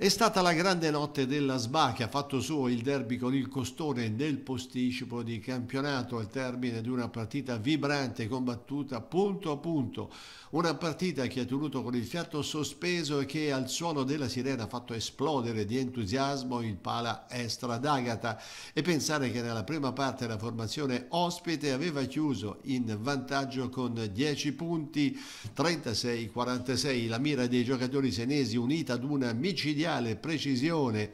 È stata la grande notte della SBA che ha fatto suo il derby con il costone nel posticipo di campionato al termine di una partita vibrante combattuta punto a punto, una partita che ha tenuto con il fiato sospeso e che al suono della sirena ha fatto esplodere di entusiasmo il pala Estra d'Agata e pensare che nella prima parte la formazione ospite aveva chiuso in vantaggio con 10 punti 36-46, la mira dei giocatori senesi unita ad una micidiale parziale precisione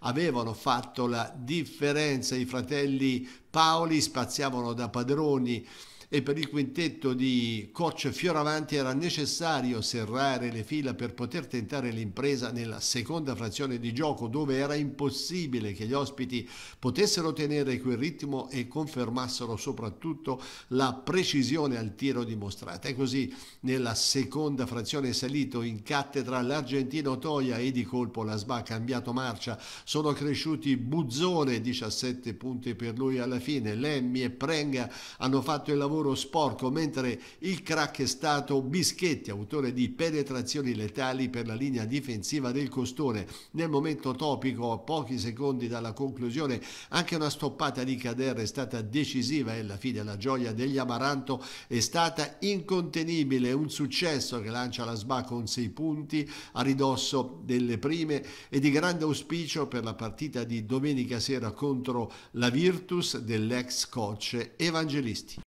avevano fatto la differenza. I fratelli Paoli spaziavano da padroni e per il quintetto di coach Fioravanti era necessario serrare le fila per poter tentare l'impresa nella seconda frazione di gioco dove era impossibile che gli ospiti potessero tenere quel ritmo e confermassero soprattutto la precisione al tiro dimostrata. E così nella seconda frazione salito in cattedra l'argentino Toia e di colpo la SBA ha cambiato marcia. Sono cresciuti Buzzone 17 punti per lui alla fine, Lemmi e Prenga hanno fatto il lavoro lavoro sporco, mentre il crack è stato Bischetti, autore di penetrazioni letali per la linea difensiva del Costone. Nel momento topico, a pochi secondi dalla conclusione, anche una stoppata di cadere è stata decisiva e la fine la gioia degli Amaranto è stata incontenibile, un successo che lancia la SBA con sei punti a ridosso delle prime e di grande auspicio per la partita di domenica sera contro la Virtus dell'ex coach Evangelisti.